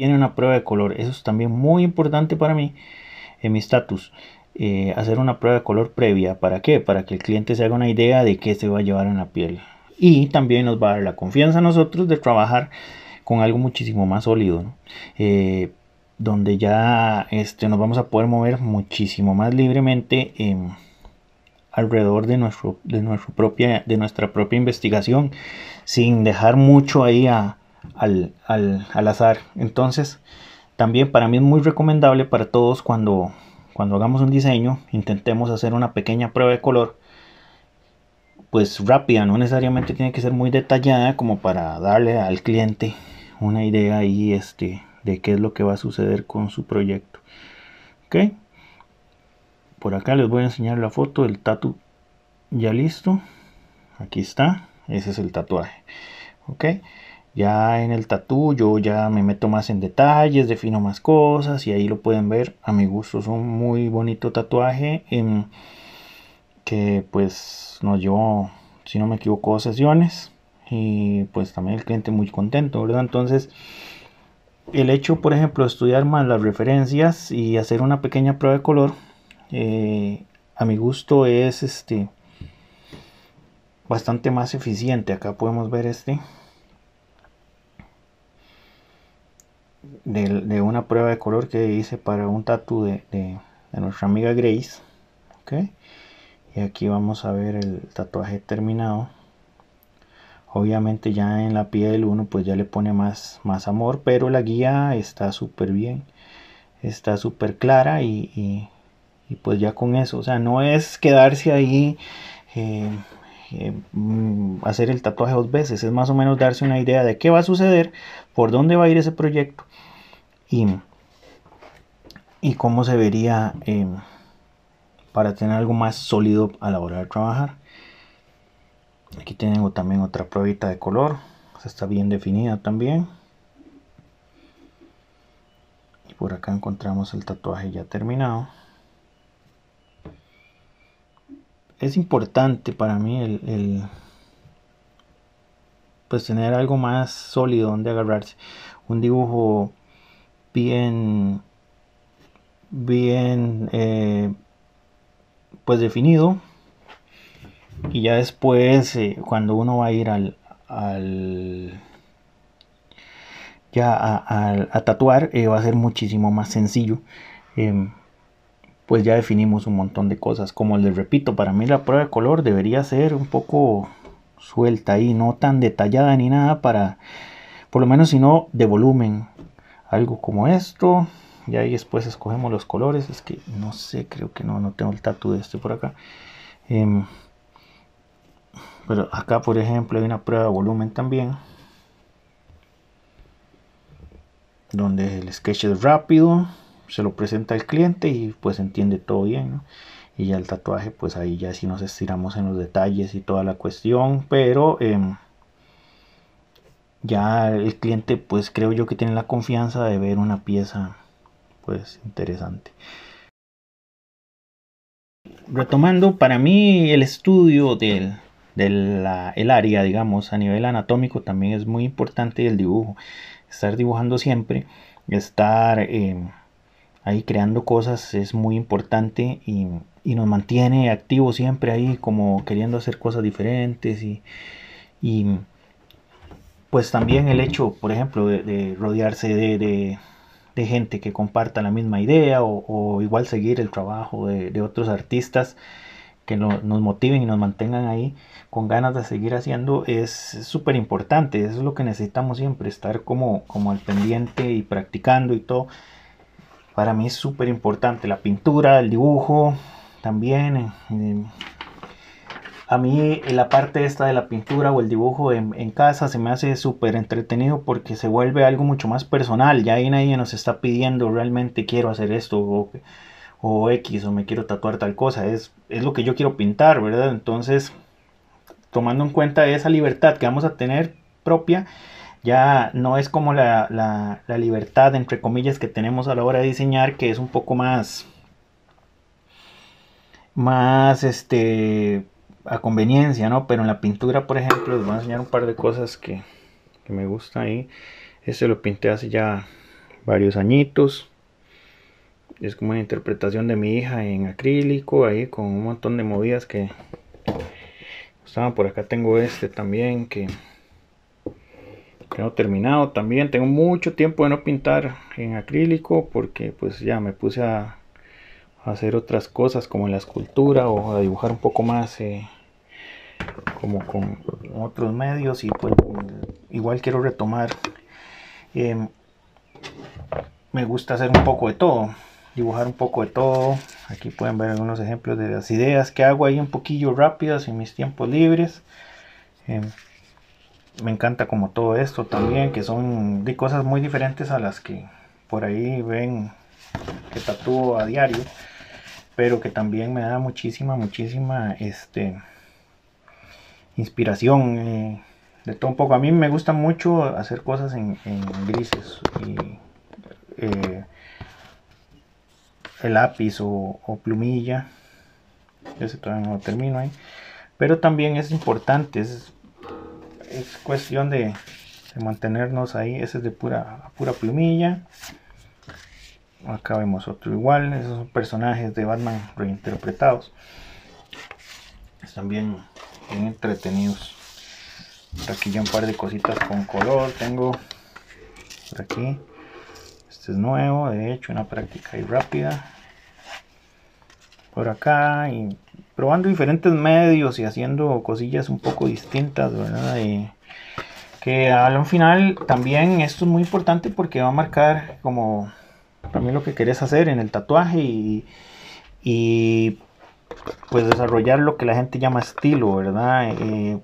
tiene una prueba de color. Eso es también muy importante para mí en mi estatus eh, hacer una prueba de color previa. ¿Para qué? Para que el cliente se haga una idea de qué se va a llevar en la piel. Y también nos va a dar la confianza a nosotros de trabajar con algo muchísimo más sólido. Eh, donde ya este, nos vamos a poder mover muchísimo más libremente em, alrededor de, nuestro, de, propia, de nuestra propia investigación. Sin dejar mucho ahí a, al, al, azar. Entonces, también para mí es muy recomendable para todos cuando, cuando hagamos un diseño, intentemos hacer una pequeña prueba de color, pues rápida, no necesariamente tiene que ser muy detallada como para darle al cliente una idea y este, de qué es lo que va a suceder con su proyecto. ¿Ok? Por acá les voy a enseñar la foto del tatu ya listo. Aquí está. Ese es el tatuaje. ¿Ok? Ya en el tatú yo ya me meto más en detalles, defino más cosas y ahí lo pueden ver. A mi gusto es un muy bonito tatuaje em, que pues nos llevó, si no me equivoco, sesiones y pues también el cliente muy contento, ¿verdad? Entonces el hecho, por ejemplo, de estudiar más las referencias y hacer una pequeña prueba de color, eh, a mi gusto es este bastante más eficiente. Acá podemos ver este de, una prueba de color que hice para un tatu de, nuestra amiga Grace. Y aquí vamos a ver el tatuaje terminado. Obviamente ya en la piel uno pues ya le pone más, más amor, pero la guía está súper bien, está súper clara y, pues ya con eso, o sea, no es quedarse ahí eh, eh, mm, hacer el tatuaje dos veces, es más o menos darse una idea de qué va a suceder, por dónde va a ir ese proyecto y, y cómo se vería eh, para tener algo más sólido a la hora de trabajar. Aquí tengo también otra pruebita de color, está bien definida también. Y por acá encontramos el tatuaje ya terminado. es importante para mí el, pues tener algo más sólido donde agarrarse un dibujo bien bien eh, pues definido y ya después eh, cuando uno va a ir al, ya a, tatuar eh, va a ser muchísimo más sencillo em, pues ya definimos un montón de cosas. Como les repito, para mí la prueba de color debería ser un poco suelta y no tan detallada ni nada para, por lo menos si no, de volumen. Algo como esto. Y ahí después escogemos los colores. Es que no sé, creo que no, no tengo el tatu de este por acá. Em, pero acá, por ejemplo, hay una prueba de volumen también. Donde el sketch es rápido se lo presenta al cliente y pues entiende todo bien, Y ya el tatuaje, pues ahí ya si nos estiramos en los detalles y toda la cuestión, pero em, ya el cliente, pues creo yo que tiene la confianza de ver una pieza, pues interesante. Retomando, para mí el estudio del, área, digamos, a nivel anatómico también es muy importante el dibujo. Estar dibujando siempre, estar... Em, ahí creando cosas es muy importante y, nos mantiene activos siempre ahí como queriendo hacer cosas diferentes y, pues también el hecho, por ejemplo, de, rodearse de, gente que comparta la misma idea o, igual seguir el trabajo de, otros artistas que nos motiven y nos mantengan ahí con ganas de seguir haciendo es súper importante, eso es lo que necesitamos siempre, estar como, como al pendiente y practicando y todo para mí es súper importante. La pintura, el dibujo, también. Eh, eh, a mí eh, la parte esta de la pintura o el dibujo en, casa se me hace súper entretenido porque se vuelve algo mucho más personal. Ya ahí nadie nos está pidiendo realmente quiero hacer esto o, X o me quiero tatuar tal cosa. Es, es lo que yo quiero pintar, ¿verdad? Entonces, tomando en cuenta esa libertad que vamos a tener propia, ya no es como la, libertad, entre comillas, que tenemos a la hora de diseñar, que es un poco más, más este, a conveniencia, ¿no? Pero en la pintura, por ejemplo, les voy a enseñar un par de cosas que, me gusta ahí. Este lo pinté hace ya varios añitos. Es como una interpretación de mi hija en acrílico, ahí con un montón de movidas que estaban. Por acá tengo este también que terminado también. Tengo mucho tiempo de no pintar en acrílico porque pues ya me puse a, hacer otras cosas como en la escultura o a dibujar un poco más eh, como con otros medios y pues igual quiero retomar. Em, me gusta hacer un poco de todo, dibujar un poco de todo. Aquí pueden ver algunos ejemplos de las ideas que hago ahí un poquillo rápidas en mis tiempos libres. Em, me encanta como todo esto también, que son de cosas muy diferentes a las que por ahí ven que tatúo a diario, pero que también me da muchísima, muchísima este, inspiración. Eh, de todo un poco. A mí me gusta mucho hacer cosas en, grises. Y, eh, el lápiz o, plumilla. Ese todavía no lo termino ahí. Pero también es importante, es cuestión de, mantenernos ahí. Ese es de pura, pura plumilla. Acá vemos otro igual. Esos son personajes de Batman reinterpretados. Están bien, entretenidos. aquí ya un par de cositas con color. Tengo por aquí. Este es nuevo, de hecho, una práctica ahí rápida por acá y probando diferentes medios y haciendo cosillas un poco distintas, ¿verdad? que al final también esto es muy importante porque va a marcar como también lo que querés hacer en el tatuaje y, pues desarrollar lo que la gente llama estilo, ¿verdad? Eh,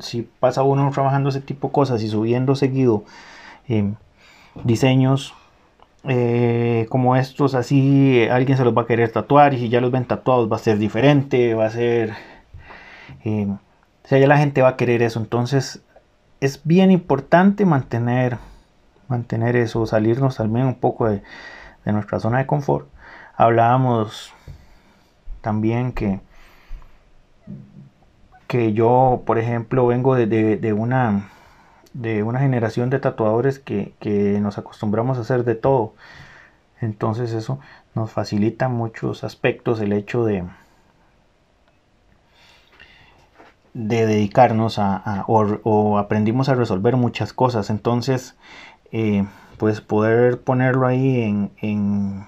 si pasa uno trabajando ese tipo de cosas y subiendo seguido eh, diseños eh, como estos así, alguien se los va a querer tatuar y si ya los ven tatuados va a ser diferente, va a ser... Eh, o sea, ya la gente va a querer eso. Entonces es bien importante mantener, mantener eso, salirnos también un poco de, nuestra zona de confort. Hablábamos también que, que yo, por ejemplo, vengo de una de una generación de tatuadores que, nos acostumbramos a hacer de todo. Entonces eso nos facilita muchos aspectos el hecho de, de dedicarnos a, o, aprendimos a resolver muchas cosas. Entonces, eh, pues poder ponerlo ahí en, en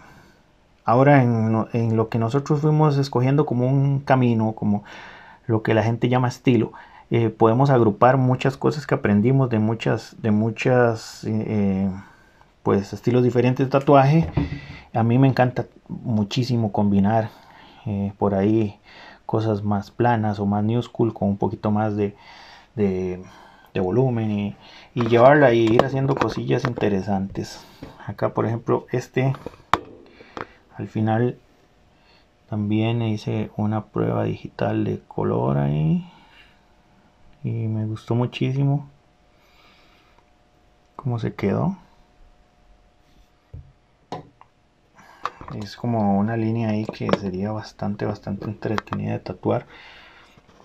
ahora en, en, lo que nosotros fuimos escogiendo como un camino, como lo que la gente llama estilo, eh, podemos agrupar muchas cosas que aprendimos de muchas, de muchas, eh, eh, pues estilos diferentes de tatuaje. A mí me encanta muchísimo combinar por ahí cosas más planas o más new school con un poquito más de, volumen y, y, llevarla y ir haciendo cosillas interesantes. Acá, por ejemplo, este al final también hice una prueba digital de color ahí y me gustó muchísimo cómo se quedó. Es como una línea ahí que sería bastante, bastante entretenida de tatuar.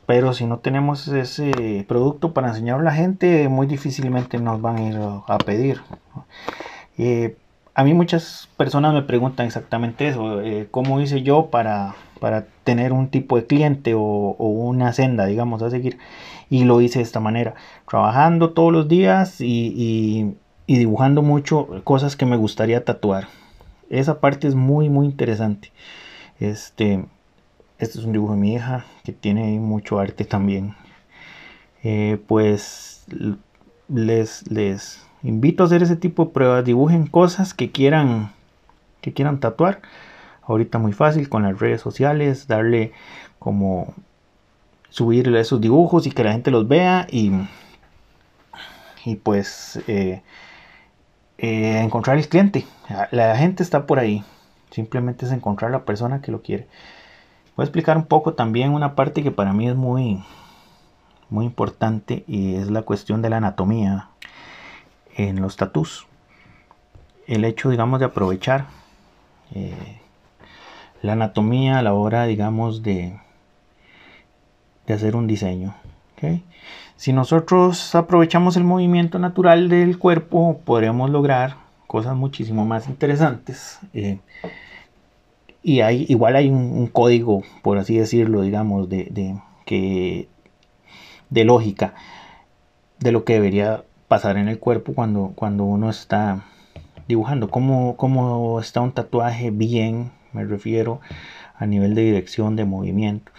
Pero si no tenemos ese producto para enseñar a la gente, muy difícilmente nos van a ir a pedir. Eh, a mí muchas personas me preguntan exactamente eso, eh, cómo hice yo para para tener un tipo de cliente o, una senda, digamos, a seguir. Y lo hice de esta manera, trabajando todos los días y, dibujando mucho cosas que me gustaría tatuar. Esa parte es muy, muy interesante. Este, este es un dibujo de mi hija que tiene mucho arte también. Eh, pues les, les invito a hacer ese tipo de pruebas. Dibujen cosas que quieran, que quieran tatuar Ahorita muy fácil con las redes sociales, darle como subirle esos dibujos y que la gente los vea y, y pues eh, eh, encontrar el cliente. La gente está por ahí. Simplemente es encontrar la persona que lo quiere. Voy a explicar un poco también una parte que para mí es muy, muy importante y es la cuestión de la anatomía en los tatús. El hecho, digamos, de aprovechar eh, la anatomía a la hora, digamos, de, de hacer un diseño. Si nosotros aprovechamos el movimiento natural del cuerpo, podremos lograr cosas muchísimo más interesantes. Eh, y hay, igual hay un, código, por así decirlo, digamos, de, de lógica de lo que debería pasar en el cuerpo cuando, cuando uno está dibujando, cómo, cómo está un tatuaje bien me refiero a nivel de dirección de movimiento.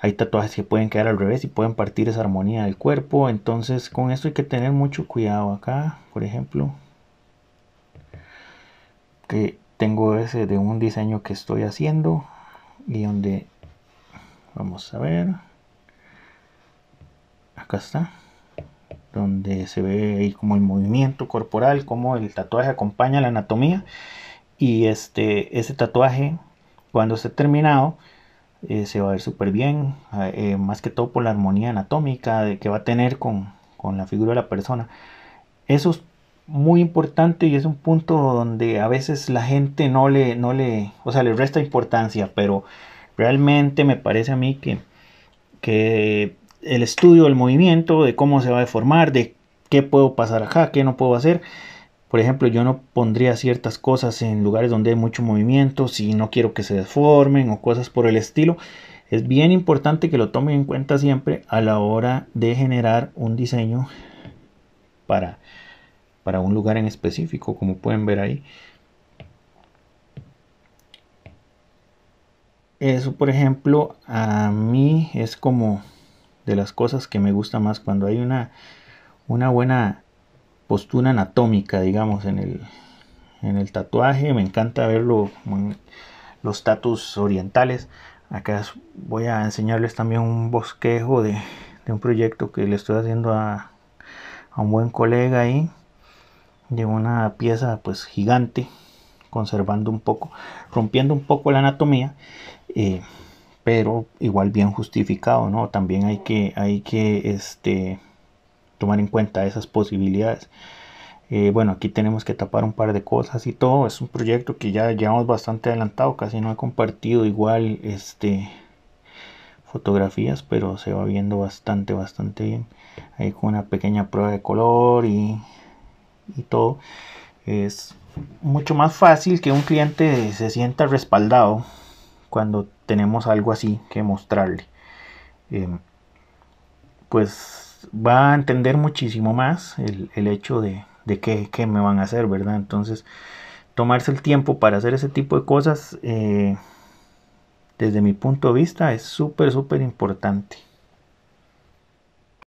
Hay tatuajes que pueden quedar al revés y pueden partir esa armonía del cuerpo. Entonces con esto hay que tener mucho cuidado acá. Por ejemplo, que tengo ese de un diseño que estoy haciendo y donde vamos a ver acá está donde se ve ahí como el movimiento corporal como el tatuaje acompaña la anatomía y este, ese tatuaje, cuando esté terminado, eh, se va a ver súper bien, ah, eh, más que todo por la armonía anatómica de que va a tener con, con la figura de la persona. Eso es muy importante y es un punto donde a veces la gente no le, no le, o sea, le resta importancia, pero realmente me parece a mí que, que el estudio del movimiento, de cómo se va a deformar, de qué puedo pasar acá, qué no puedo hacer, por ejemplo, yo no pondría ciertas cosas en lugares donde hay mucho movimiento, si no quiero que se deformen o cosas por el estilo. Es bien importante que lo tomen en cuenta siempre a la hora de generar un diseño para, para un lugar en específico, como pueden ver ahí. Eso, por ejemplo, a mí es como de las cosas que me gusta más cuando hay una, una buena postura anatómica, digamos, en el, en el tatuaje. Me encanta verlo los tatus orientales. Acá voy a enseñarles también un bosquejo de, un proyecto que le estoy haciendo a, un buen colega ahí. De una pieza pues gigante, conservando un poco, rompiendo un poco la anatomía. Eh, pero igual bien justificado, ¿no? También hay que, hay que este, tomar en cuenta esas posibilidades. Eh, bueno, aquí tenemos que tapar un par de cosas y todo. Es un proyecto que ya llevamos bastante adelantado, casi no he compartido igual este fotografías, pero se va viendo bastante, bastante bien. Ahí con una pequeña prueba de color y, y todo. Es mucho más fácil que un cliente se sienta respaldado cuando tenemos algo así que mostrarle. Em, pues va a entender muchísimo más el, hecho de, que qué, me van a hacer, ¿verdad? Entonces, tomarse el tiempo para hacer ese tipo de cosas, eh, desde mi punto de vista, es súper, súper importante.